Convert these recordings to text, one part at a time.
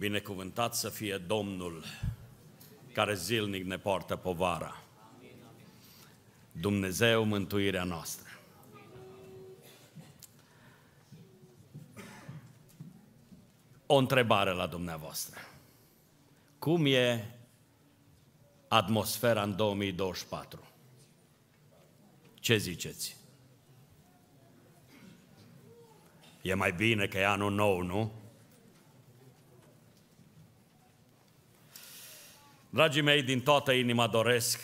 Binecuvântat să fie Domnul care zilnic ne poartă povara. Dumnezeu mântuirea noastră. O întrebare la dumneavoastră. Cum e atmosfera în 2024? Ce ziceți? E mai bine că e anul nou, nu? Dragii mei, din toată inima doresc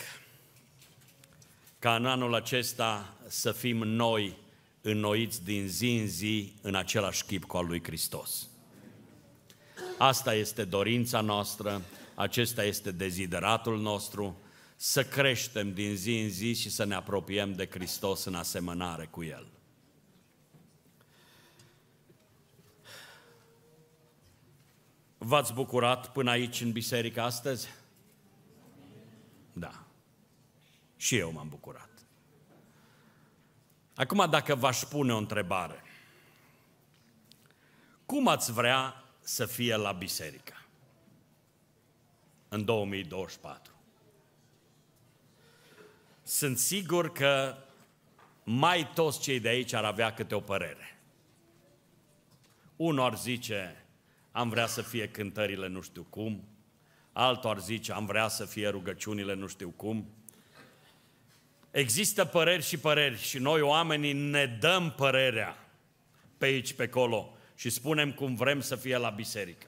ca în anul acesta să fim noi înnoiți din zi în zi în același chip cu al lui Hristos. Asta este dorința noastră, acesta este dezideratul nostru, să creștem din zi în zi și să ne apropiem de Hristos în asemănare cu El. V-ați bucurat până aici în biserică astăzi? Da. Și eu m-am bucurat. Acum, dacă v-aș pune o întrebare, cum ați vrea să fie la biserică în 2024? Sunt sigur că mai toți cei de aici ar avea câte o părere. Unor zice, am vrea să fie cântările nu știu cum, altul ar zice, am vrea să fie rugăciunile nu știu cum. Există păreri și păreri și noi oamenii ne dăm părerea pe aici, pe acolo și spunem cum vrem să fie la biserică.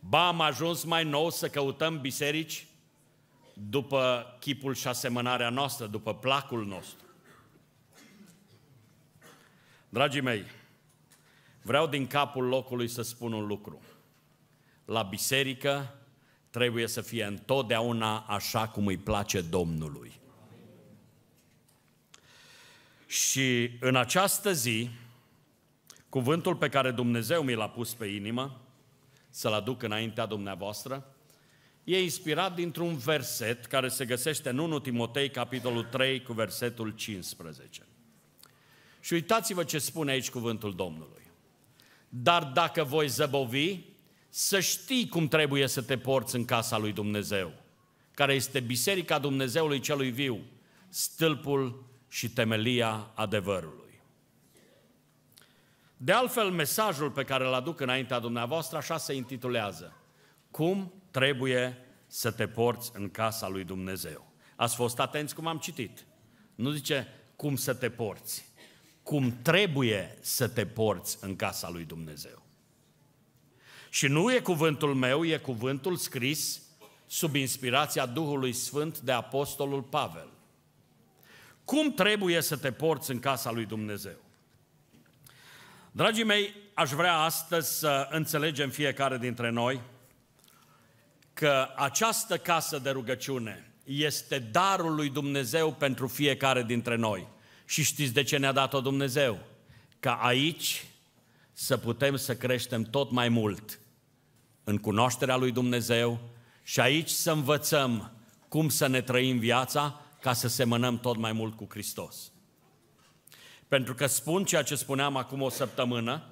Ba, am ajuns mai nou să căutăm biserici după chipul și asemănarea noastră, după placul nostru. Dragii mei, vreau din capul locului să spun un lucru. La biserică trebuie să fie întotdeauna așa cum îi place Domnului. Și în această zi, cuvântul pe care Dumnezeu mi l-a pus pe inimă, să-l aduc înaintea dumneavoastră, e inspirat dintr-un verset care se găsește în 1 Timotei, capitolul 3, cu versetul 15. Și uitați-vă ce spune aici cuvântul Domnului. Dar dacă voi zăbovi, să știi cum trebuie să te porți în casa lui Dumnezeu, care este biserica Dumnezeului celui viu, stâlpul și temelia adevărului. De altfel, mesajul pe care îl aduc înaintea dumneavoastră așa se intitulează. Cum trebuie să te porți în casa lui Dumnezeu. Ați fost atenți cum am citit. Nu zice cum să te porți, cum trebuie să te porți în casa lui Dumnezeu. Și nu e cuvântul meu, e cuvântul scris sub inspirația Duhului Sfânt de Apostolul Pavel. Cum trebuie să te porți în casa lui Dumnezeu? Dragii mei, aș vrea astăzi să înțelegem fiecare dintre noi că această casă de rugăciune este darul lui Dumnezeu pentru fiecare dintre noi. Și știți de ce ne-a dat-o Dumnezeu? Ca aici să putem să creștem tot mai mult în cunoașterea lui Dumnezeu și aici să învățăm cum să ne trăim viața ca să semănăm tot mai mult cu Hristos. Pentru că spun ceea ce spuneam acum o săptămână,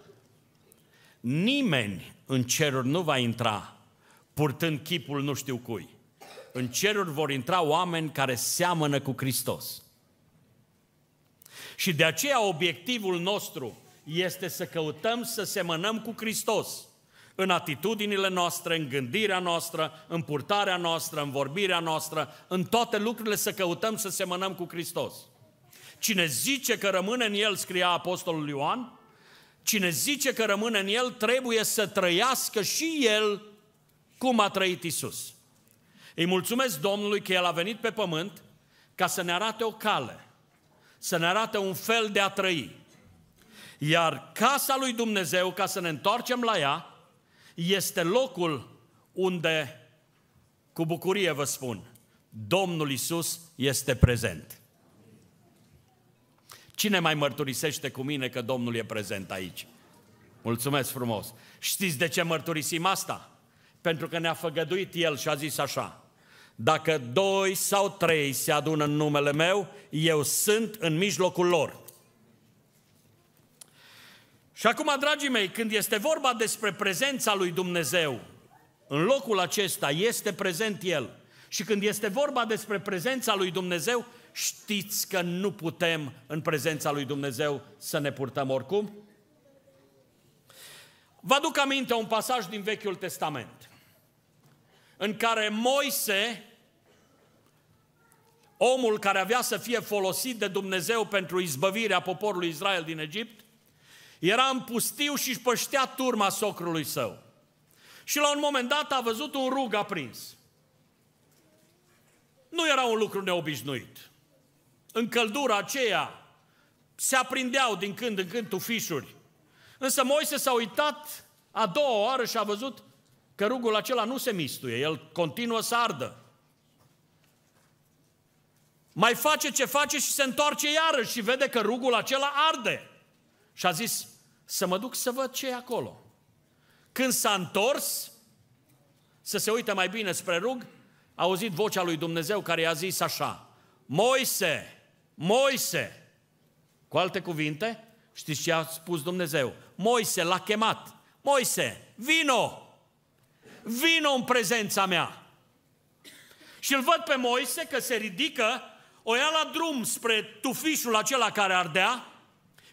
nimeni în ceruri nu va intra purtând chipul nu știu cui. În ceruri vor intra oameni care seamănă cu Hristos. Și de aceea obiectivul nostru este să căutăm să semănăm cu Hristos în atitudinile noastre, în gândirea noastră, în purtarea noastră, în vorbirea noastră, în toate lucrurile să căutăm să semănăm cu Hristos. Cine zice că rămâne în El, scria Apostolul Ioan, cine zice că rămâne în El trebuie să trăiască și El cum a trăit Isus. Îi mulțumesc Domnului că El a venit pe pământ ca să ne arate o cale, să ne arate un fel de a trăi. Iar casa lui Dumnezeu, ca să ne întoarcem la ea, este locul unde, cu bucurie vă spun, Domnul Isus este prezent. Cine mai mărturisește cu mine că Domnul e prezent aici? Mulțumesc frumos! Știți de ce mărturisim asta? Pentru că ne-a făgăduit El și a zis așa, dacă doi sau trei se adună în numele meu, eu sunt în mijlocul lor. Și acum, dragii mei, când este vorba despre prezența lui Dumnezeu, în locul acesta este prezent El. Și când este vorba despre prezența lui Dumnezeu, știți că nu putem în prezența lui Dumnezeu să ne purtăm oricum? Vă aduc aminte un pasaj din Vechiul Testament în care Moise, omul care avea să fie folosit de Dumnezeu pentru izbăvirea poporului Israel din Egipt, era în pustiu și își păștea turma socrului său. Și la un moment dat a văzut un rug aprins. Nu era un lucru neobișnuit. În căldura aceea se aprindeau din când în când tufișuri. Însă Moise s-a uitat a doua oară și a văzut că rugul acela nu se mistuie, el continuă să ardă. Mai face ce face și se întoarce iarăși și vede că rugul acela arde. Și a zis, să mă duc să văd ce e acolo. Când s-a întors, să se uite mai bine spre rug, a auzit vocea lui Dumnezeu care i-a zis așa, Moise, Moise, cu alte cuvinte, știți ce a spus Dumnezeu? Moise l-a chemat, Moise, vino, vino în prezența mea. Și îl văd pe Moise că se ridică, o ia la drum spre tufișul acela care ardea,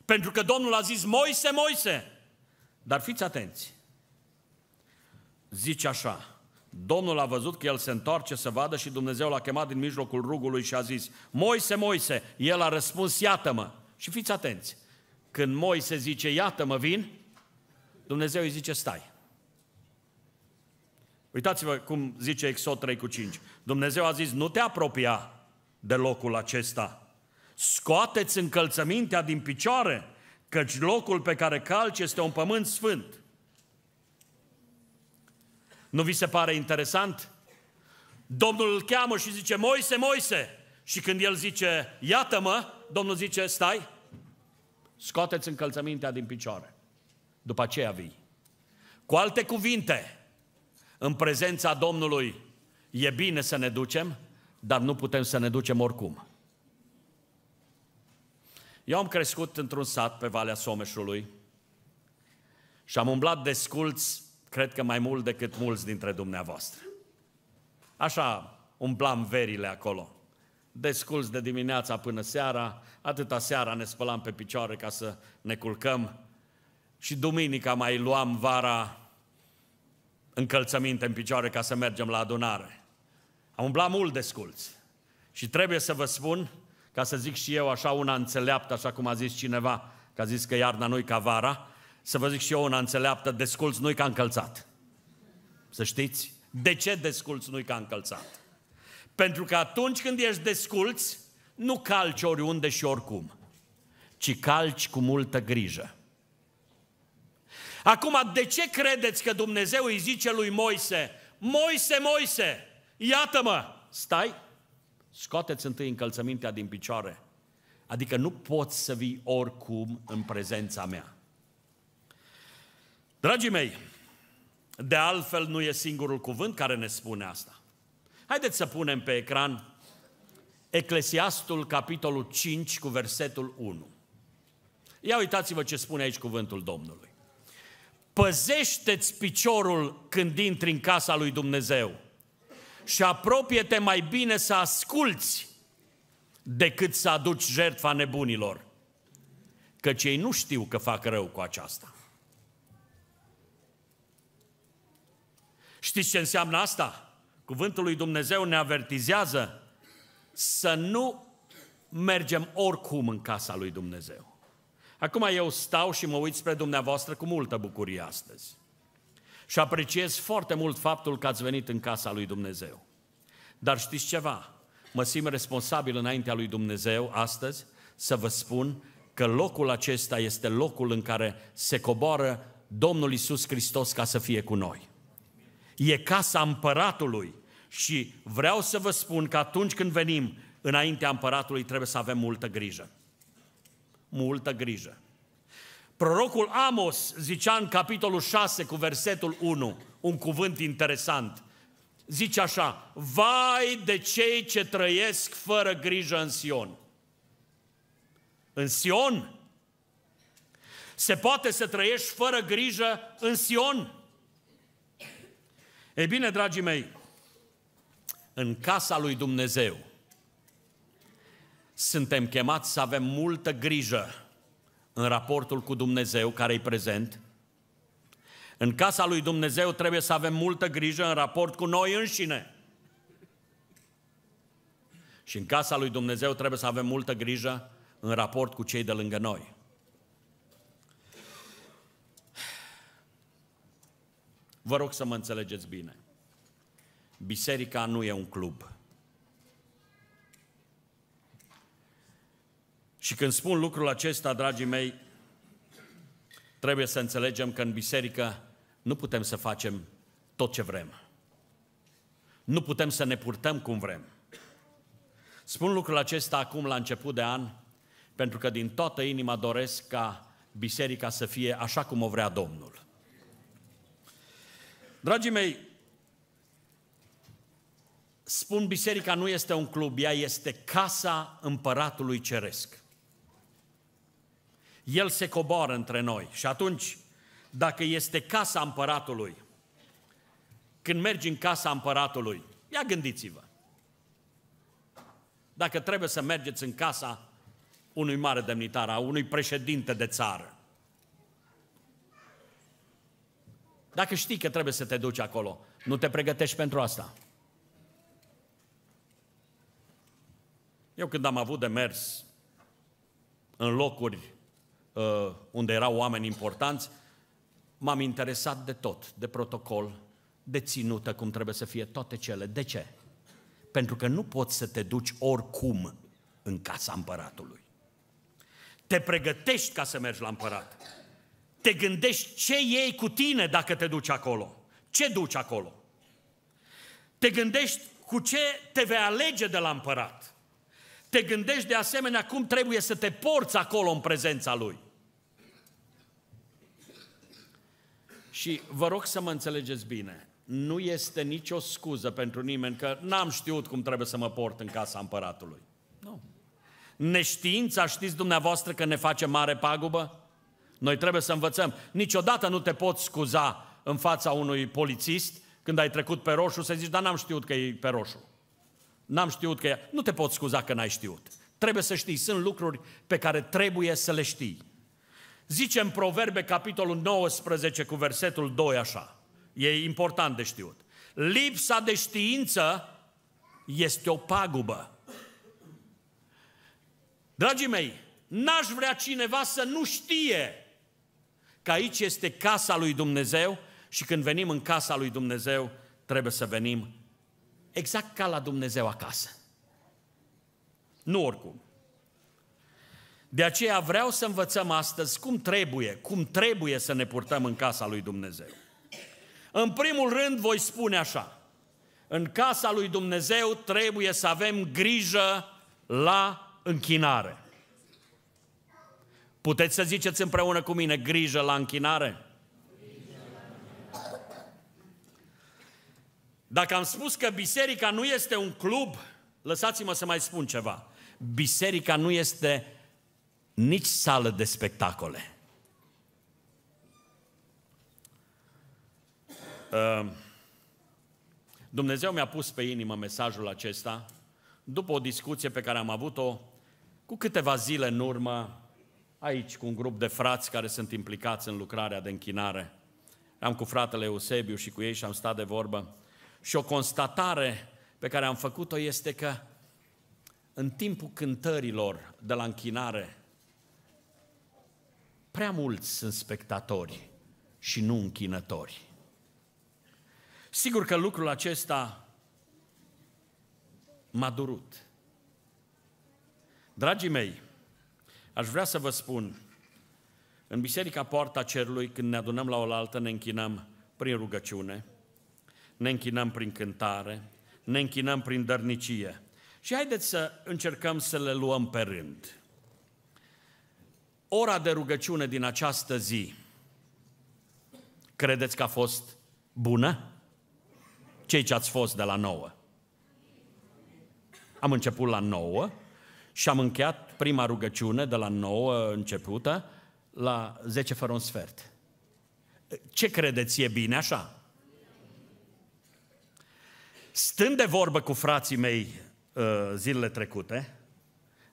pentru că Domnul a zis, Moise, Moise! Dar fiți atenți. Zice așa, Domnul a văzut că el se întoarce să vadă și Dumnezeu l-a chemat din mijlocul rugului și a zis, Moise, Moise, el a răspuns, iată-mă. Și fiți atenți, când Moise zice, iată-mă, vin, Dumnezeu îi zice, stai. Uitați-vă cum zice Exod 3 cu 5. Dumnezeu a zis, nu te apropia de locul acesta, Scoateți încălțămintea din picioare, căci locul pe care calci este un pământ sfânt. Nu vi se pare interesant? Domnul îl cheamă și zice, Moise, Moise! Și când el zice, iată-mă, Domnul zice, stai, scoateți încălțămintea din picioare. După aceea vii. Cu alte cuvinte, în prezența Domnului e bine să ne ducem, dar nu putem să ne ducem oricum. Eu am crescut într-un sat pe Valea Someșului și am umblat de sculți, cred că mai mult decât mulți dintre dumneavoastră. Așa umblam verile acolo. Desculți de dimineața până seara, atâta seara ne spălam pe picioare ca să ne culcăm și duminica mai luam vara încălțăminte în picioare ca să mergem la adunare. Am umblat mult sculți Și trebuie să vă spun ca să zic și eu așa una înțeleaptă, așa cum a zis cineva, că a zis că iarna nu-i ca vara, să vă zic și eu una înțeleaptă, desculți nu-i ca încălțat. Să știți? De ce desculți nu-i ca încălțat? Pentru că atunci când ești desculț, nu calci oriunde și oricum, ci calci cu multă grijă. Acum, de ce credeți că Dumnezeu îi zice lui Moise, Moise, Moise, iată-mă, stai, Scoateți întâi încălțămintea din picioare. Adică nu poți să vii oricum în prezența mea. Dragii mei, de altfel nu e singurul cuvânt care ne spune asta. Haideți să punem pe ecran Eclesiastul, capitolul 5, cu versetul 1. Ia uitați-vă ce spune aici cuvântul Domnului. Păzește-ți piciorul când intri în casa lui Dumnezeu și apropie-te mai bine să asculți decât să aduci jertfa nebunilor. Căci ei nu știu că fac rău cu aceasta. Știți ce înseamnă asta? Cuvântul lui Dumnezeu ne avertizează să nu mergem oricum în casa lui Dumnezeu. Acum eu stau și mă uit spre dumneavoastră cu multă bucurie astăzi. Și apreciez foarte mult faptul că ați venit în casa lui Dumnezeu. Dar știți ceva? Mă simt responsabil înaintea lui Dumnezeu astăzi să vă spun că locul acesta este locul în care se coboară Domnul Isus Hristos ca să fie cu noi. E casa împăratului și vreau să vă spun că atunci când venim înaintea împăratului trebuie să avem multă grijă. Multă grijă. Prorocul Amos zicea în capitolul 6 cu versetul 1, un cuvânt interesant. Zice așa, vai de cei ce trăiesc fără grijă în Sion. În Sion? Se poate să trăiești fără grijă în Sion? Ei bine, dragii mei, în casa lui Dumnezeu suntem chemați să avem multă grijă în raportul cu Dumnezeu care e prezent. În casa lui Dumnezeu trebuie să avem multă grijă în raport cu noi înșine. Și în casa lui Dumnezeu trebuie să avem multă grijă în raport cu cei de lângă noi. Vă rog să mă înțelegeți bine. Biserica nu e un club. Și când spun lucrul acesta, dragii mei, trebuie să înțelegem că în biserică nu putem să facem tot ce vrem. Nu putem să ne purtăm cum vrem. Spun lucrul acesta acum la început de an, pentru că din toată inima doresc ca biserica să fie așa cum o vrea Domnul. Dragii mei, spun biserica nu este un club, ea este casa împăratului ceresc. El se coboară între noi. Și atunci, dacă este casa împăratului, când mergi în casa împăratului, ia gândiți-vă. Dacă trebuie să mergeți în casa unui mare demnitar, a unui președinte de țară, dacă știi că trebuie să te duci acolo, nu te pregătești pentru asta. Eu când am avut de mers în locuri Uh, unde erau oameni importanți, m-am interesat de tot, de protocol, de ținută, cum trebuie să fie, toate cele. De ce? Pentru că nu poți să te duci oricum în casa împăratului. Te pregătești ca să mergi la împărat. Te gândești ce iei cu tine dacă te duci acolo. Ce duci acolo? Te gândești cu ce te vei alege de la împărat. Te gândești de asemenea cum trebuie să te porți acolo în prezența Lui. Și vă rog să mă înțelegeți bine, nu este nicio scuză pentru nimeni că n-am știut cum trebuie să mă port în casa împăratului. Nu. Neștiința, știți dumneavoastră că ne face mare pagubă? Noi trebuie să învățăm. Niciodată nu te poți scuza în fața unui polițist când ai trecut pe roșu să zici, dar n-am știut că e pe roșu. N-am știut că ea... Nu te pot scuza că n-ai știut. Trebuie să știi, sunt lucruri pe care trebuie să le știi. Zice în Proverbe, capitolul 19, cu versetul 2 așa. E important de știut. Lipsa de știință este o pagubă. Dragii mei, n-aș vrea cineva să nu știe că aici este casa lui Dumnezeu și când venim în casa lui Dumnezeu, trebuie să venim exact ca la Dumnezeu acasă. Nu oricum. De aceea vreau să învățăm astăzi cum trebuie, cum trebuie să ne purtăm în casa lui Dumnezeu. În primul rând voi spune așa, în casa lui Dumnezeu trebuie să avem grijă la închinare. Puteți să ziceți împreună cu mine grijă la închinare? Dacă am spus că biserica nu este un club, lăsați-mă să mai spun ceva. Biserica nu este nici sală de spectacole. Ehm, Dumnezeu mi-a pus pe inimă mesajul acesta după o discuție pe care am avut-o cu câteva zile în urmă aici cu un grup de frați care sunt implicați în lucrarea de închinare. Am cu fratele Eusebiu și cu ei și am stat de vorbă. Și o constatare pe care am făcut-o este că în timpul cântărilor de la închinare, prea mulți sunt spectatori și nu închinători. Sigur că lucrul acesta m-a durut. Dragii mei, aș vrea să vă spun, în Biserica Poarta Cerului, când ne adunăm la oaltă, ne închinăm prin rugăciune – ne închinăm prin cântare, ne închinăm prin dărnicie. Și haideți să încercăm să le luăm pe rând. Ora de rugăciune din această zi, credeți că a fost bună? Cei ce ați fost de la nouă. Am început la nouă și am încheiat prima rugăciune de la nouă începută la 10 fără un sfert. Ce credeți e bine așa? Stând de vorbă cu frații mei uh, zilele trecute,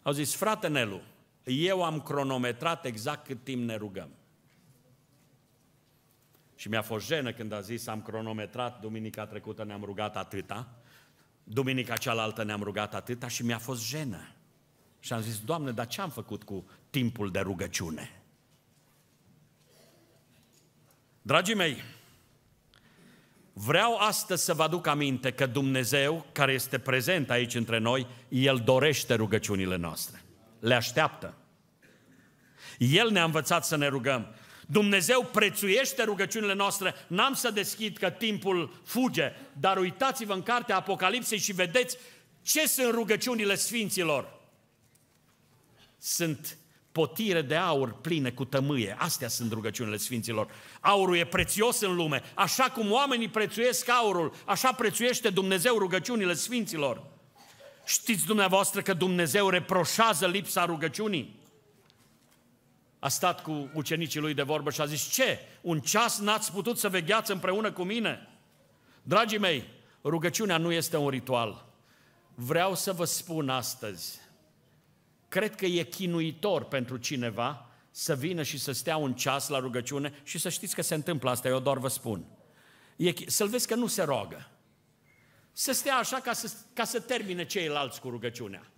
au zis, frate Nelu, eu am cronometrat exact cât timp ne rugăm. Și mi-a fost jenă când a zis, am cronometrat, duminica trecută ne-am rugat atâta, duminica cealaltă ne-am rugat atâta și mi-a fost jenă. Și am zis, Doamne, dar ce am făcut cu timpul de rugăciune? Dragii mei, Vreau astăzi să vă aduc aminte că Dumnezeu, care este prezent aici între noi, El dorește rugăciunile noastre. Le așteaptă. El ne-a învățat să ne rugăm. Dumnezeu prețuiește rugăciunile noastre. N-am să deschid că timpul fuge, dar uitați-vă în cartea Apocalipsei și vedeți ce sunt rugăciunile Sfinților. Sunt potire de aur plină cu tămâie. Astea sunt rugăciunile Sfinților. Aurul e prețios în lume. Așa cum oamenii prețuiesc aurul, așa prețuiește Dumnezeu rugăciunile Sfinților. Știți dumneavoastră că Dumnezeu reproșează lipsa rugăciunii? A stat cu ucenicii lui de vorbă și a zis, ce? Un ceas n-ați putut să vegheați împreună cu mine? Dragii mei, rugăciunea nu este un ritual. Vreau să vă spun astăzi, Cred că e chinuitor pentru cineva să vină și să stea un ceas la rugăciune și să știți că se întâmplă asta, eu doar vă spun. E, să-l vezi că nu se roagă. Să stea așa ca să, ca să termine ceilalți cu rugăciunea.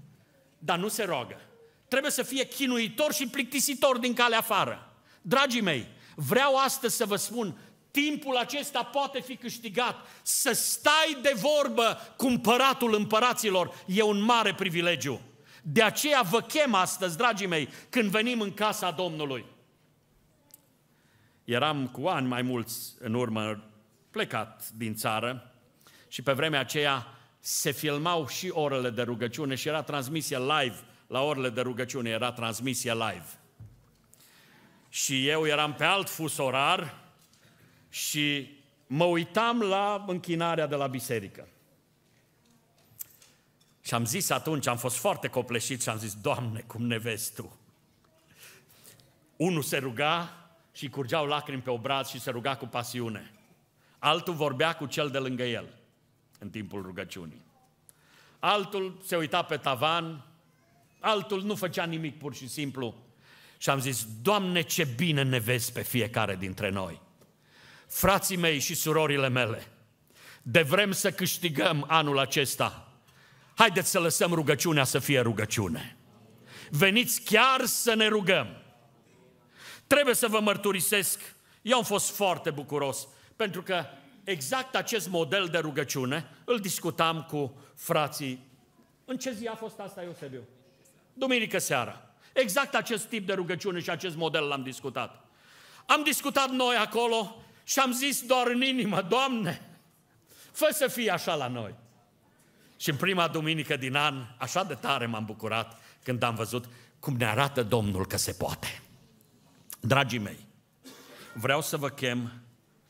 Dar nu se roagă. Trebuie să fie chinuitor și plictisitor din calea afară. Dragii mei, vreau astăzi să vă spun, timpul acesta poate fi câștigat. Să stai de vorbă cu împăratul împăraților e un mare privilegiu. De aceea vă chem astăzi, dragii mei, când venim în casa Domnului. Eram cu ani mai mulți în urmă plecat din țară și pe vremea aceea se filmau și orele de rugăciune și era transmisie live, la orele de rugăciune era transmisie live. Și eu eram pe alt fus orar și mă uitam la închinarea de la biserică. Și am zis atunci, am fost foarte copleșit și am zis, Doamne, cum ne vezi Tu? Unul se ruga și curgeau lacrimi pe obraz și se ruga cu pasiune. Altul vorbea cu cel de lângă el în timpul rugăciunii. Altul se uita pe tavan, altul nu făcea nimic pur și simplu. Și am zis, Doamne, ce bine ne vezi pe fiecare dintre noi. Frații mei și surorile mele, de vrem să câștigăm anul acesta Haideți să lăsăm rugăciunea să fie rugăciune. Veniți chiar să ne rugăm. Trebuie să vă mărturisesc, eu am fost foarte bucuros, pentru că exact acest model de rugăciune îl discutam cu frații. În ce zi a fost asta, Iosebiu? Duminică seara. Exact acest tip de rugăciune și acest model l-am discutat. Am discutat noi acolo și am zis doar în inimă, Doamne, fă să fie așa la noi. Și în prima duminică din an, așa de tare m-am bucurat când am văzut cum ne arată Domnul că se poate. Dragii mei, vreau să vă chem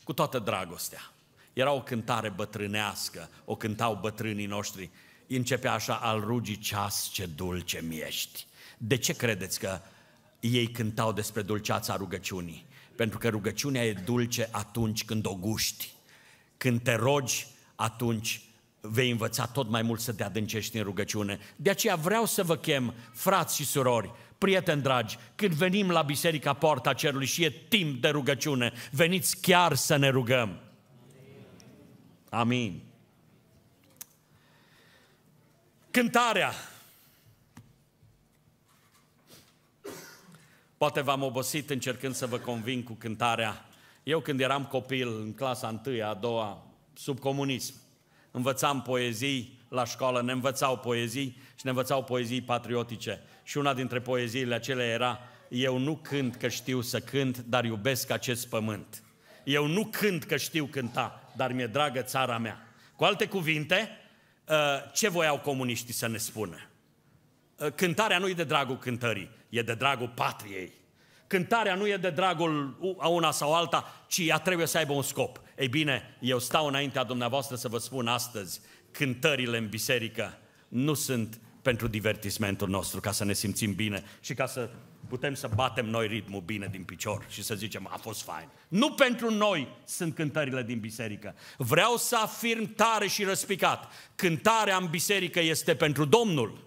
cu toată dragostea. Era o cântare bătrânească, o cântau bătrânii noștri. Începea așa, al rugii ceas, ce dulce miești. De ce credeți că ei cântau despre dulceața rugăciunii? Pentru că rugăciunea e dulce atunci când o guști. Când te rogi, atunci vei învăța tot mai mult să te adâncești în rugăciune. De aceea vreau să vă chem, frați și surori, prieteni dragi, când venim la Biserica Porta Cerului și e timp de rugăciune, veniți chiar să ne rugăm. Amin. Cântarea. Poate v-am obosit încercând să vă convin cu cântarea. Eu când eram copil, în clasa 1 a doua, sub comunism, învățam poezii la școală, ne învățau poezii și ne învățau poezii patriotice. Și una dintre poeziile acelea era Eu nu cânt că știu să cânt, dar iubesc acest pământ. Eu nu cânt că știu cânta, dar mi-e dragă țara mea. Cu alte cuvinte, uh, ce voiau comuniștii să ne spună? Uh, cântarea nu e de dragul cântării, e de dragul patriei. Cântarea nu e de dragul a una sau alta, ci ea trebuie să aibă un scop. Ei bine, eu stau înaintea dumneavoastră să vă spun astăzi, cântările în biserică nu sunt pentru divertismentul nostru, ca să ne simțim bine și ca să putem să batem noi ritmul bine din picior și să zicem, a fost fain. Nu pentru noi sunt cântările din biserică. Vreau să afirm tare și răspicat, cântarea în biserică este pentru Domnul.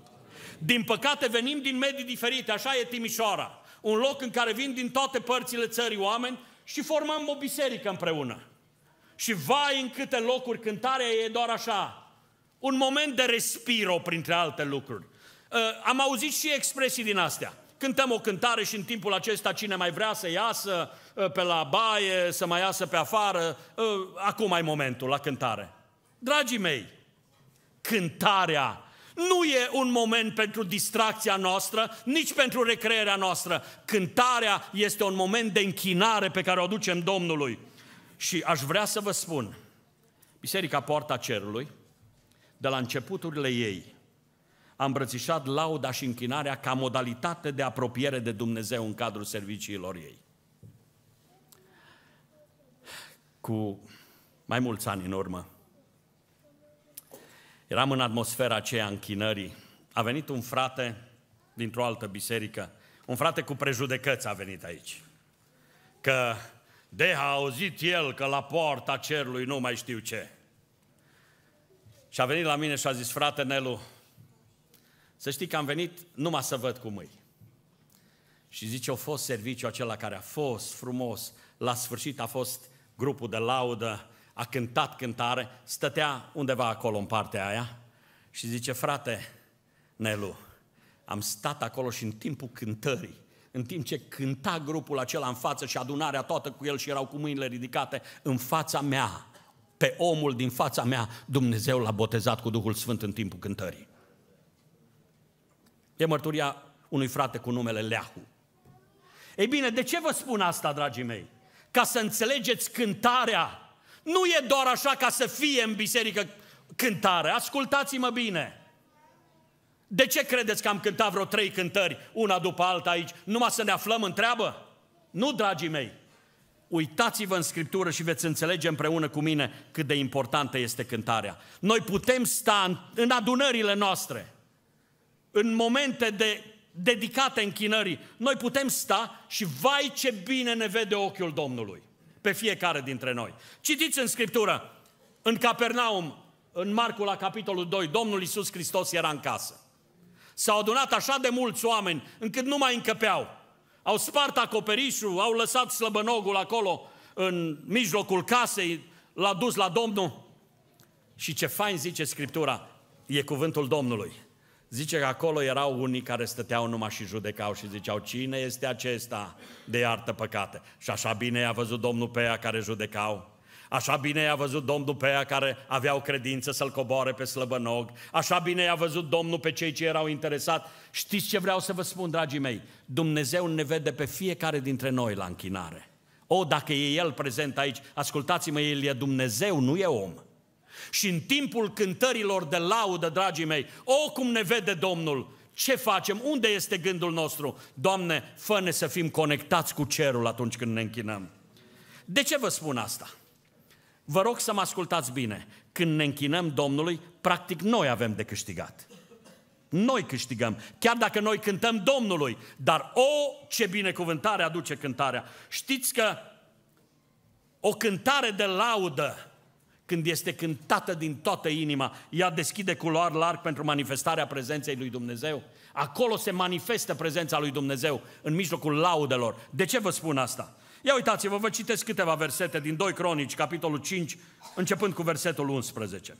Din păcate venim din medii diferite, așa e Timișoara. Un loc în care vin din toate părțile țării oameni și formăm o biserică împreună. Și vai în câte locuri cântarea e doar așa. Un moment de respiro printre alte lucruri. Uh, am auzit și expresii din astea. Cântăm o cântare și în timpul acesta cine mai vrea să iasă uh, pe la baie, să mai iasă pe afară, uh, acum ai momentul la cântare. Dragii mei, cântarea nu e un moment pentru distracția noastră, nici pentru recreerea noastră. Cântarea este un moment de închinare pe care o aducem Domnului. Și aș vrea să vă spun, Biserica Poarta Cerului, de la începuturile ei, a îmbrățișat lauda și închinarea ca modalitate de apropiere de Dumnezeu în cadrul serviciilor ei. Cu mai mulți ani în urmă, eram în atmosfera aceea închinării. A venit un frate dintr-o altă biserică, un frate cu prejudecăți a venit aici. Că de a auzit el că la poarta cerului nu mai știu ce. Și a venit la mine și a zis, frate Nelu, să știi că am venit numai să văd cum îi. Și zice, a fost serviciu acela care a fost frumos, la sfârșit a fost grupul de laudă, a cântat cântare, stătea undeva acolo în partea aia și zice, frate Nelu, am stat acolo și în timpul cântării în timp ce cânta grupul acela în față și adunarea toată cu el și erau cu mâinile ridicate în fața mea, pe omul din fața mea, Dumnezeu l-a botezat cu Duhul Sfânt în timpul cântării. E mărturia unui frate cu numele Leahu. Ei bine, de ce vă spun asta, dragii mei? Ca să înțelegeți cântarea. Nu e doar așa ca să fie în biserică cântare. Ascultați-mă bine. De ce credeți că am cântat vreo trei cântări, una după alta aici, numai să ne aflăm în treabă? Nu, dragii mei! Uitați-vă în Scriptură și veți înțelege împreună cu mine cât de importantă este cântarea. Noi putem sta în adunările noastre, în momente de dedicate închinării, noi putem sta și vai ce bine ne vede ochiul Domnului pe fiecare dintre noi. Citiți în Scriptură, în Capernaum, în Marcul, la capitolul 2, Domnul Iisus Hristos era în casă. S-au adunat așa de mulți oameni încât nu mai încăpeau. Au spart acoperișul, au lăsat slăbănogul acolo în mijlocul casei, l-a dus la Domnul. Și ce fain zice Scriptura, e cuvântul Domnului. Zice că acolo erau unii care stăteau numai și judecau și ziceau, cine este acesta de iartă păcate? Și așa bine a văzut Domnul pe ea care judecau. Așa bine i-a văzut Domnul pe aia care aveau credință să-l coboare pe slăbănog. Așa bine i-a văzut Domnul pe cei ce erau interesat. Știți ce vreau să vă spun, dragii mei? Dumnezeu ne vede pe fiecare dintre noi la închinare. O, dacă e El prezent aici, ascultați-mă, El e Dumnezeu, nu e om. Și în timpul cântărilor de laudă, dragii mei, o, cum ne vede Domnul, ce facem? Unde este gândul nostru? Doamne, fă-ne să fim conectați cu cerul atunci când ne închinăm. De ce vă spun asta? Vă rog să mă ascultați bine. Când ne închinăm Domnului, practic noi avem de câștigat. Noi câștigăm, chiar dacă noi cântăm Domnului, dar o, ce binecuvântare aduce cântarea. Știți că o cântare de laudă, când este cântată din toată inima, ea deschide culoar larg pentru manifestarea prezenței lui Dumnezeu. Acolo se manifestă prezența lui Dumnezeu, în mijlocul laudelor. De ce vă spun asta? Ia uitați-vă, vă citesc câteva versete din 2 Cronici, capitolul 5, începând cu versetul 11.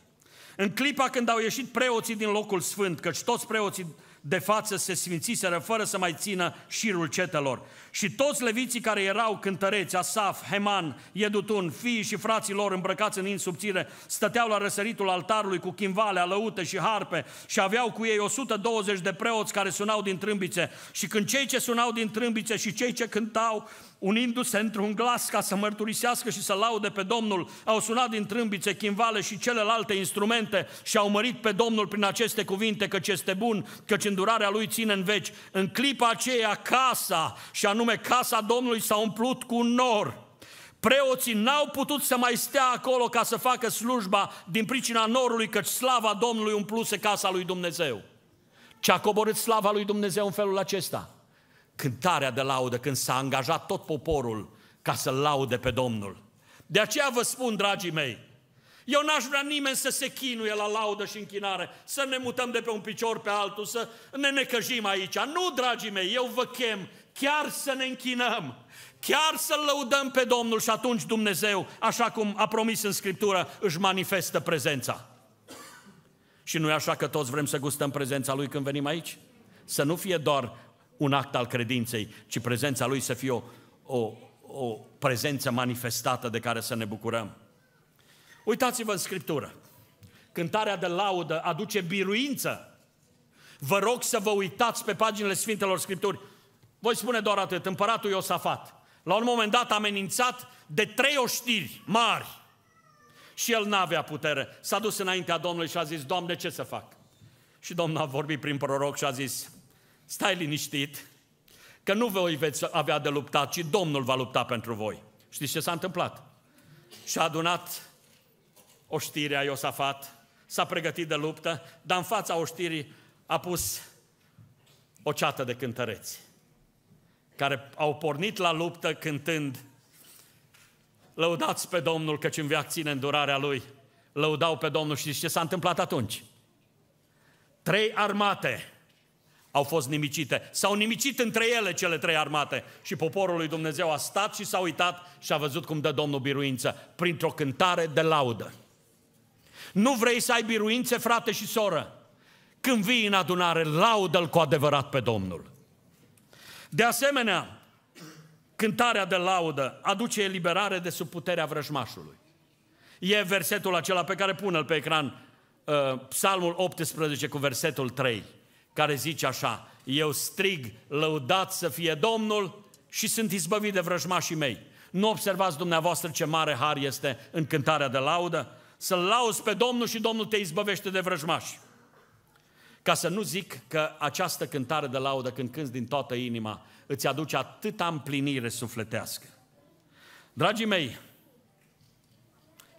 În clipa când au ieșit preoții din locul sfânt, căci toți preoții de față se sfințiseră fără să mai țină șirul cetelor. Și toți leviții care erau cântăreți, Asaf, Heman, Jedutun, fiii și frații lor îmbrăcați în insubțire, stăteau la răsăritul altarului cu chimvale, alăute și harpe și aveau cu ei 120 de preoți care sunau din trâmbițe. Și când cei ce sunau din trâmbițe și cei ce cântau unindu-se într-un glas ca să mărturisească și să laude pe Domnul, au sunat din trâmbițe, chimvale și celelalte instrumente și au mărit pe Domnul prin aceste cuvinte, căci este bun, căci îndurarea Lui ține în veci. În clipa aceea casa, și anume casa Domnului, s-a umplut cu un nor. Preoții n-au putut să mai stea acolo ca să facă slujba din pricina norului, căci slava Domnului umpluse casa lui Dumnezeu. Ce a coborât slava lui Dumnezeu în felul acesta? cântarea de laudă, când s-a angajat tot poporul ca să laude pe Domnul. De aceea vă spun, dragii mei, eu n-aș vrea nimeni să se chinuie la laudă și închinare, să ne mutăm de pe un picior pe altul, să ne necăjim aici. Nu, dragii mei, eu vă chem chiar să ne închinăm, chiar să lăudăm pe Domnul și atunci Dumnezeu, așa cum a promis în Scriptură, își manifestă prezența. Și nu e așa că toți vrem să gustăm prezența Lui când venim aici? Să nu fie doar un act al credinței, ci prezența Lui să fie o, o, o prezență manifestată de care să ne bucurăm. Uitați-vă în Scriptură. Cântarea de laudă aduce biruință. Vă rog să vă uitați pe paginile Sfintelor Scripturi. Voi spune doar atât, împăratul Iosafat, la un moment dat amenințat de trei oștiri mari și el n-avea putere. S-a dus înaintea Domnului și a zis, Doamne, ce să fac? Și Domnul a vorbit prin proroc și a zis, stai liniștit, că nu voi veți avea de luptat, ci Domnul va lupta pentru voi. Știți ce s-a întâmplat? Și-a adunat oștirea Iosafat, s-a pregătit de luptă, dar în fața oștirii a pus o ceată de cântăreți, care au pornit la luptă cântând Lăudați pe Domnul căci în viață ține îndurarea Lui. Lăudau pe Domnul. Știți ce s-a întâmplat atunci? Trei armate au fost nimicite. S-au nimicit între ele cele trei armate și poporul lui Dumnezeu a stat și s-a uitat și a văzut cum dă Domnul biruință printr-o cântare de laudă. Nu vrei să ai biruințe, frate și soră? Când vii în adunare, laudă-L cu adevărat pe Domnul. De asemenea, cântarea de laudă aduce eliberare de sub puterea vrăjmașului. E versetul acela pe care pune-l pe ecran, uh, Psalmul 18 cu versetul 3 care zice așa, eu strig, lăudat să fie Domnul și sunt izbăvit de vrăjmașii mei. Nu observați dumneavoastră ce mare har este în cântarea de laudă? Să-L lauzi pe Domnul și Domnul te izbăvește de vrăjmași. Ca să nu zic că această cântare de laudă, când cânți din toată inima, îți aduce atâta împlinire sufletească. Dragii mei,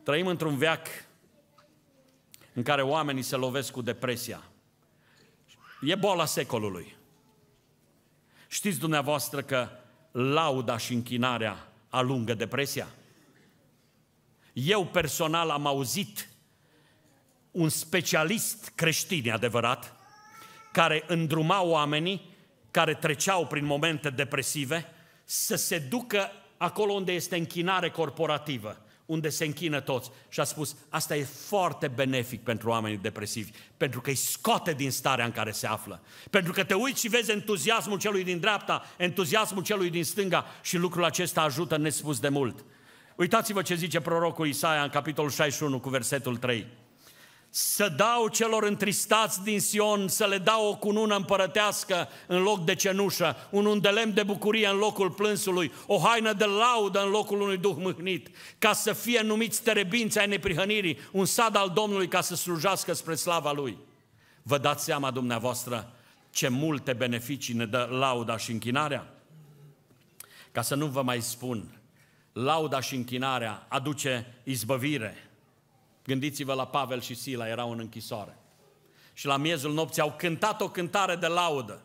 trăim într-un veac în care oamenii se lovesc cu depresia – E boala secolului. Știți dumneavoastră că lauda și închinarea alungă depresia? Eu personal am auzit un specialist creștin adevărat, care îndruma oamenii care treceau prin momente depresive să se ducă acolo unde este închinare corporativă unde se închină toți și a spus, asta e foarte benefic pentru oamenii depresivi, pentru că îi scoate din starea în care se află. Pentru că te uiți și vezi entuziasmul celui din dreapta, entuziasmul celui din stânga și lucrul acesta ajută nespus de mult. Uitați-vă ce zice prorocul Isaia în capitolul 61 cu versetul 3 să dau celor întristați din Sion, să le dau o cunună împărătească în loc de cenușă, un undelem de bucurie în locul plânsului, o haină de laudă în locul unui duh mâhnit, ca să fie numiți terebinți ai neprihănirii, un sad al Domnului ca să slujească spre slava Lui. Vă dați seama dumneavoastră ce multe beneficii ne dă lauda și închinarea? Ca să nu vă mai spun, lauda și închinarea aduce izbăvire, Gândiți-vă la Pavel și Sila, erau în închisoare. Și la miezul nopții au cântat o cântare de laudă.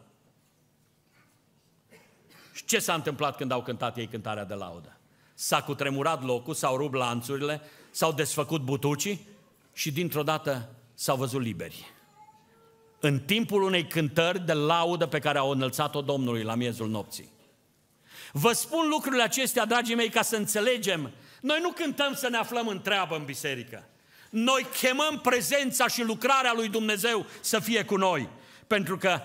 Și ce s-a întâmplat când au cântat ei cântarea de laudă? S-a cutremurat locul, s-au rupt lanțurile, s-au desfăcut butucii și dintr-o dată s-au văzut liberi. În timpul unei cântări de laudă pe care au înălțat-o Domnului la miezul nopții. Vă spun lucrurile acestea, dragii mei, ca să înțelegem. Noi nu cântăm să ne aflăm în treabă în biserică. Noi chemăm prezența și lucrarea lui Dumnezeu să fie cu noi. Pentru că,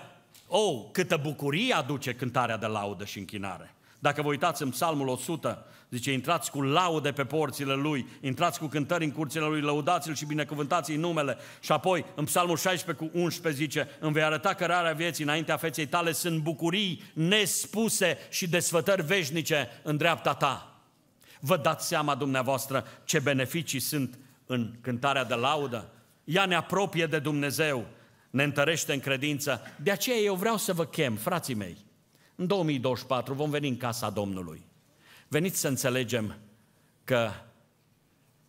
oh, câtă bucurie aduce cântarea de laudă și închinare. Dacă vă uitați în Psalmul 100, zice, intrați cu laude pe porțile lui, intrați cu cântări în curțile lui, lăudați-l și binecuvântați în numele. Și apoi, în Psalmul 16 cu 11 zice, îmi vei arăta cărarea vieții înaintea feței tale, sunt bucurii nespuse și desfătări veșnice în dreapta ta. Vă dați seama dumneavoastră ce beneficii sunt în cântarea de laudă, ea ne apropie de Dumnezeu, ne întărește în credință. De aceea eu vreau să vă chem, frații mei, în 2024 vom veni în casa Domnului. Veniți să înțelegem că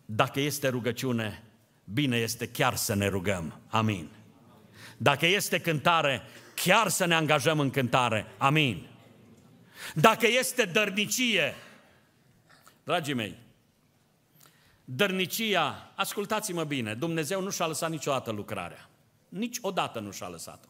dacă este rugăciune, bine este chiar să ne rugăm. Amin. Dacă este cântare, chiar să ne angajăm în cântare. Amin. Dacă este dărnicie, dragii mei, dărnicia, ascultați-mă bine, Dumnezeu nu și-a lăsat niciodată lucrarea. Niciodată nu și-a lăsat-o.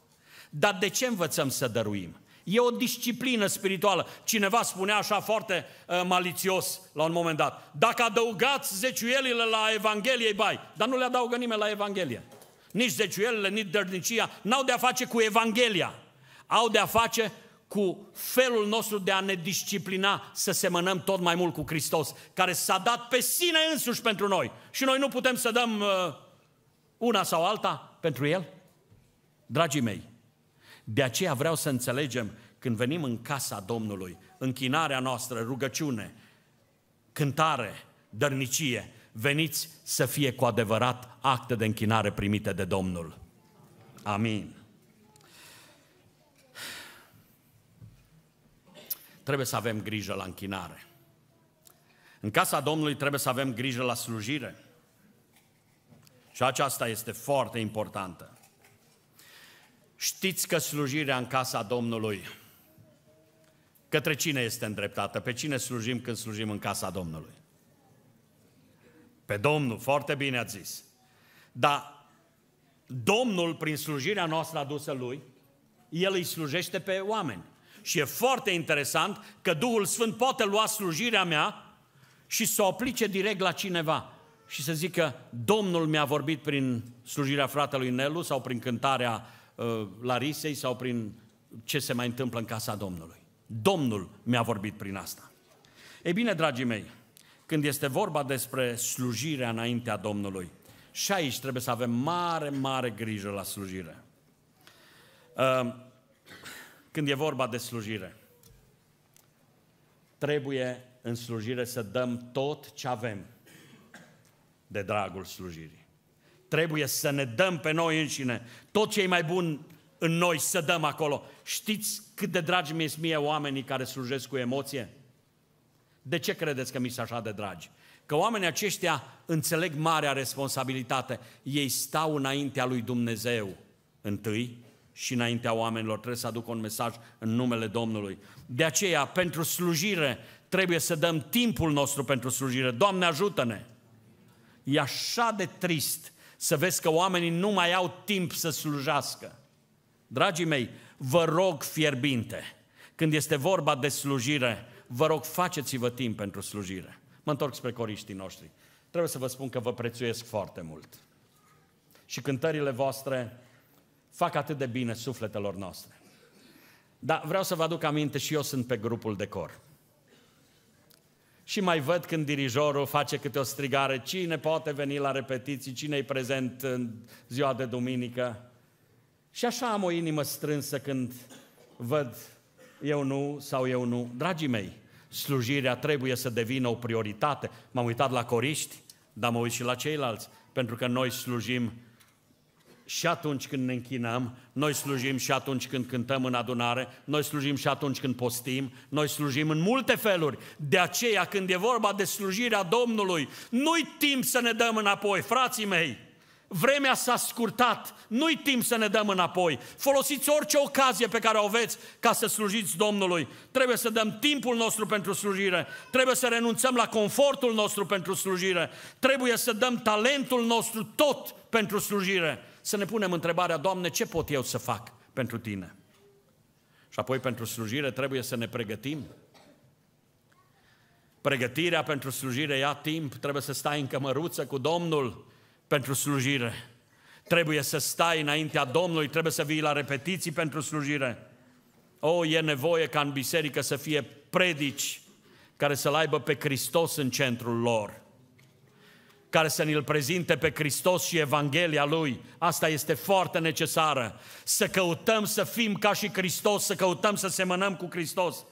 Dar de ce învățăm să dăruim? E o disciplină spirituală. Cineva spunea așa foarte uh, malițios la un moment dat. Dacă adăugați zeciuielile la Evanghelie, bai, dar nu le adaugă nimeni la Evanghelie. Nici zeciuielile, nici dărnicia, n-au de-a face cu Evanghelia. Au de-a face cu felul nostru de a ne disciplina să semănăm tot mai mult cu Hristos, care s-a dat pe sine însuși pentru noi. Și noi nu putem să dăm uh, una sau alta pentru El? Dragii mei, de aceea vreau să înțelegem când venim în casa Domnului, închinarea noastră, rugăciune, cântare, dărnicie, veniți să fie cu adevărat acte de închinare primite de Domnul. Amin. trebuie să avem grijă la închinare. În casa Domnului trebuie să avem grijă la slujire. Și aceasta este foarte importantă. Știți că slujirea în casa Domnului, către cine este îndreptată? Pe cine slujim când slujim în casa Domnului? Pe Domnul, foarte bine ați zis. Dar Domnul, prin slujirea noastră adusă Lui, El îi slujește pe oameni și e foarte interesant că Duhul Sfânt poate lua slujirea mea și să o aplice direct la cineva și să zică, Domnul mi-a vorbit prin slujirea fratelui Nelu sau prin cântarea uh, Larisei sau prin ce se mai întâmplă în casa Domnului. Domnul mi-a vorbit prin asta. Ei bine, dragii mei, când este vorba despre slujirea înaintea Domnului, și aici trebuie să avem mare, mare grijă la slujire. Uh, când e vorba de slujire. Trebuie în slujire să dăm tot ce avem de dragul slujirii. Trebuie să ne dăm pe noi înșine tot ce e mai bun în noi să dăm acolo. Știți cât de dragi mi-e mie oamenii care slujesc cu emoție? De ce credeți că mi s așa de dragi? Că oamenii aceștia înțeleg marea responsabilitate. Ei stau înaintea lui Dumnezeu întâi și înaintea oamenilor. Trebuie să aducă un mesaj în numele Domnului. De aceea, pentru slujire, trebuie să dăm timpul nostru pentru slujire. Doamne, ajută-ne! E așa de trist să vezi că oamenii nu mai au timp să slujească. Dragii mei, vă rog fierbinte, când este vorba de slujire, vă rog, faceți-vă timp pentru slujire. Mă întorc spre coriștii noștri. Trebuie să vă spun că vă prețuiesc foarte mult. Și cântările voastre fac atât de bine sufletelor noastre. Dar vreau să vă aduc aminte și eu sunt pe grupul de cor. Și mai văd când dirijorul face câte o strigare, cine poate veni la repetiții, cine e prezent în ziua de duminică. Și așa am o inimă strânsă când văd eu nu sau eu nu. Dragii mei, slujirea trebuie să devină o prioritate. M-am uitat la coriști, dar mă uit și la ceilalți, pentru că noi slujim și atunci când ne închinăm, noi slujim și atunci când cântăm în adunare, noi slujim și atunci când postim, noi slujim în multe feluri. De aceea, când e vorba de slujirea Domnului, nu-i timp să ne dăm înapoi, frații mei! Vremea s-a scurtat, nu-i timp să ne dăm înapoi. Folosiți orice ocazie pe care o aveți ca să slujiți Domnului. Trebuie să dăm timpul nostru pentru slujire, trebuie să renunțăm la confortul nostru pentru slujire, trebuie să dăm talentul nostru tot pentru slujire să ne punem întrebarea, Doamne, ce pot eu să fac pentru Tine? Și apoi pentru slujire trebuie să ne pregătim. Pregătirea pentru slujire ia timp, trebuie să stai în cămăruță cu Domnul pentru slujire. Trebuie să stai înaintea Domnului, trebuie să vii la repetiții pentru slujire. O, e nevoie ca în biserică să fie predici care să-L aibă pe Hristos în centrul lor care să ne-l prezinte pe Hristos și Evanghelia Lui. Asta este foarte necesară. Să căutăm să fim ca și Hristos, să căutăm să semănăm cu Hristos.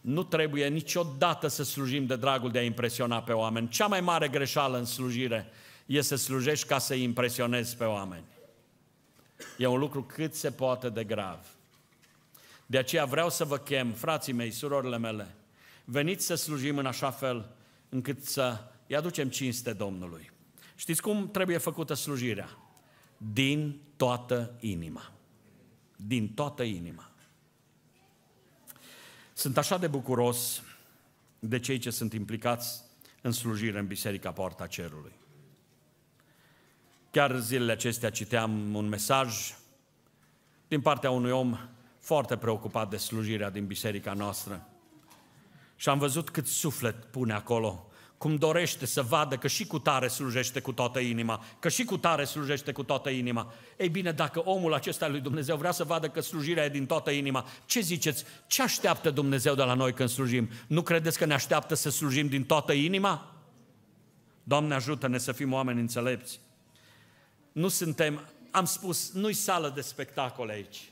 Nu trebuie niciodată să slujim de dragul de a impresiona pe oameni. Cea mai mare greșeală în slujire e să slujești ca să-i impresionezi pe oameni. E un lucru cât se poate de grav. De aceea vreau să vă chem, frații mei, surorile mele, veniți să slujim în așa fel încât să îi aducem cinste Domnului. Știți cum trebuie făcută slujirea? Din toată inima. Din toată inima. Sunt așa de bucuros de cei ce sunt implicați în slujire în Biserica Poarta Cerului. Chiar zilele acestea citeam un mesaj din partea unui om foarte preocupat de slujirea din biserica noastră. Și am văzut cât suflet pune acolo cum dorește să vadă că și cu tare slujește cu toată inima, că și cu tare slujește cu toată inima. Ei bine, dacă omul acesta lui Dumnezeu vrea să vadă că slujirea e din toată inima, ce ziceți? Ce așteaptă Dumnezeu de la noi când slujim? Nu credeți că ne așteaptă să slujim din toată inima? Doamne ajută-ne să fim oameni înțelepți. Nu suntem, am spus, nu-i sală de spectacol aici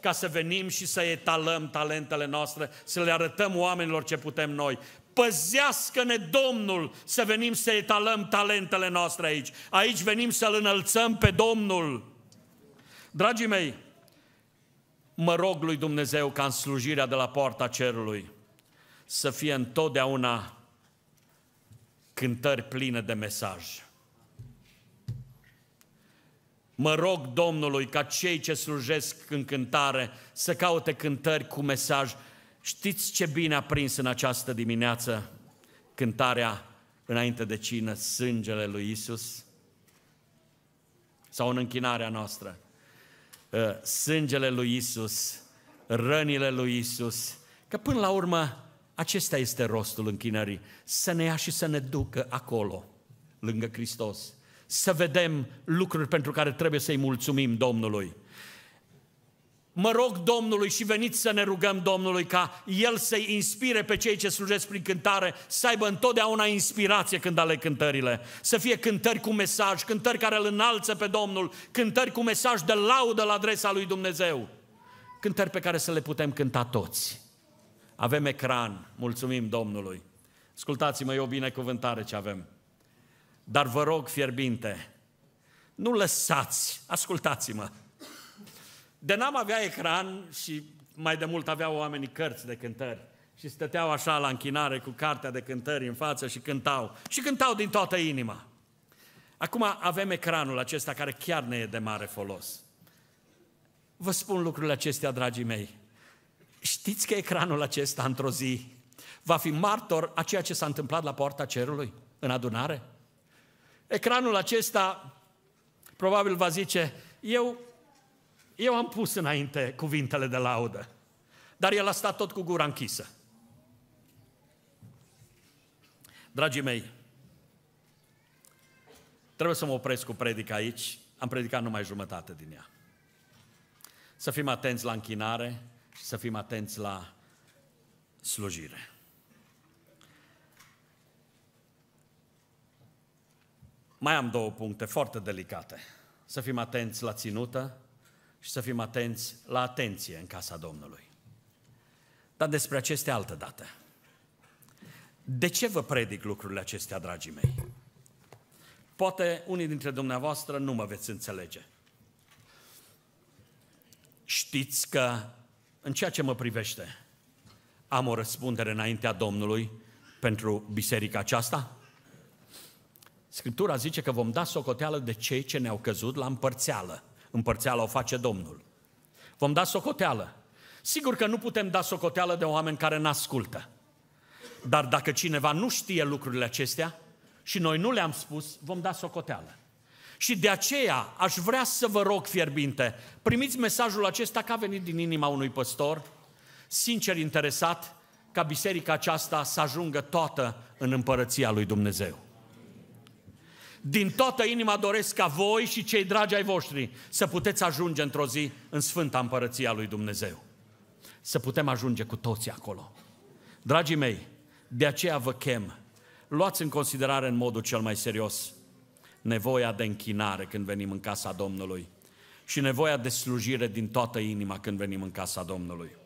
ca să venim și să etalăm talentele noastre, să le arătăm oamenilor ce putem noi păzească-ne Domnul să venim să etalăm talentele noastre aici. Aici venim să-L înălțăm pe Domnul. Dragii mei, mă rog lui Dumnezeu ca în slujirea de la poarta cerului să fie întotdeauna cântări pline de mesaj. Mă rog Domnului ca cei ce slujesc în cântare să caute cântări cu mesaj, Știți ce bine a prins în această dimineață cântarea înainte de cină sângele lui Isus? Sau în închinarea noastră? Uh, sângele lui Isus, rănile lui Isus, că până la urmă acesta este rostul închinării, să ne ia și să ne ducă acolo, lângă Hristos, să vedem lucruri pentru care trebuie să-i mulțumim Domnului mă rog Domnului și veniți să ne rugăm Domnului ca El să-i inspire pe cei ce slujesc prin cântare, să aibă întotdeauna inspirație când ale cântările. Să fie cântări cu mesaj, cântări care îl înalță pe Domnul, cântări cu mesaj de laudă la adresa lui Dumnezeu. Cântări pe care să le putem cânta toți. Avem ecran, mulțumim Domnului. Ascultați-mă, e o binecuvântare ce avem. Dar vă rog fierbinte, nu lăsați, ascultați-mă, de n-am avea ecran și mai de mult aveau oamenii cărți de cântări și stăteau așa la închinare cu cartea de cântări în față și cântau. Și cântau din toată inima. Acum avem ecranul acesta care chiar ne e de mare folos. Vă spun lucrurile acestea, dragii mei. Știți că ecranul acesta într-o zi va fi martor a ceea ce s-a întâmplat la poarta cerului, în adunare? Ecranul acesta probabil va zice, eu eu am pus înainte cuvintele de laudă, dar el a stat tot cu gura închisă. Dragii mei, trebuie să mă opresc cu predica aici. Am predicat numai jumătate din ea. Să fim atenți la închinare și să fim atenți la slujire. Mai am două puncte foarte delicate. Să fim atenți la ținută și să fim atenți la atenție în casa Domnului. Dar despre aceste altă dată. De ce vă predic lucrurile acestea, dragii mei? Poate unii dintre dumneavoastră nu mă veți înțelege. Știți că, în ceea ce mă privește, am o răspundere înaintea Domnului pentru biserica aceasta? Scriptura zice că vom da socoteală de cei ce ne-au căzut la împărțeală împărțeala o face Domnul. Vom da socoteală. Sigur că nu putem da socoteală de oameni care nu ascultă. Dar dacă cineva nu știe lucrurile acestea și noi nu le-am spus, vom da socoteală. Și de aceea aș vrea să vă rog fierbinte, primiți mesajul acesta că a venit din inima unui păstor, sincer interesat ca biserica aceasta să ajungă toată în împărăția lui Dumnezeu. Din toată inima doresc ca voi și cei dragi ai voștri să puteți ajunge într-o zi în Sfânta Împărăția lui Dumnezeu. Să putem ajunge cu toții acolo. Dragii mei, de aceea vă chem. Luați în considerare în modul cel mai serios nevoia de închinare când venim în casa Domnului și nevoia de slujire din toată inima când venim în casa Domnului.